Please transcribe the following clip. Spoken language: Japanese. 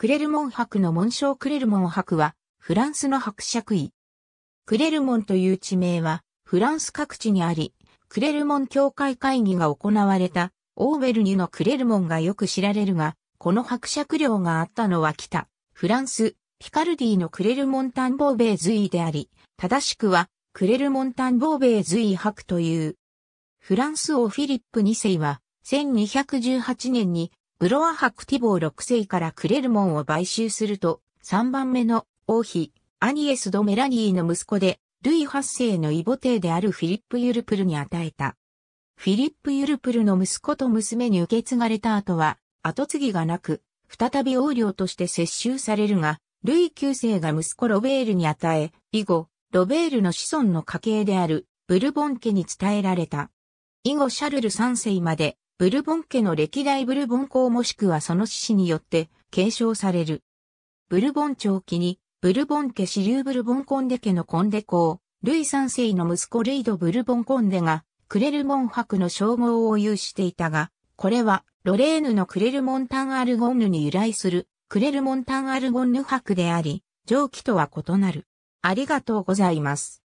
クレルモン博の紋章クレルモン博は、フランスの伯爵位。クレルモンという地名は、フランス各地にあり、クレルモン協会会議が行われた、オーベルニュのクレルモンがよく知られるが、この伯爵領があったのは北、フランス、ピカルディのクレルモンタンボーベー随位であり、正しくは、クレルモンタンボーベー随位博という。フランス王フィリップ2世は、1218年にブロアハクティボー6世からクレルモンを買収すると、3番目の王妃、アニエス・ド・メラニーの息子で、ルイ8世の異母帝であるフィリップ・ユルプルに与えた。フィリップ・ユルプルの息子と娘に受け継がれた後は、後継ぎがなく、再び王領として接収されるが、ルイ9世が息子ロベールに与え、以後、ロベールの子孫の家系であるブルボン家に伝えられた。以後シャルル3世までブルボン家の歴代ブルボン公もしくはその子によって継承される。ブルボン長期に、ブルボン家支流ブルボンコンデ家のコンデ公、ルイ三世の息子ルイド・ブルボンコンデが、クレルモン博の称号を有していたが、これは、ロレーヌのクレルモンタン・アルゴンヌに由来する、クレルモンタン・アルゴンヌ博であり、上記とは異なる。ありがとうございます。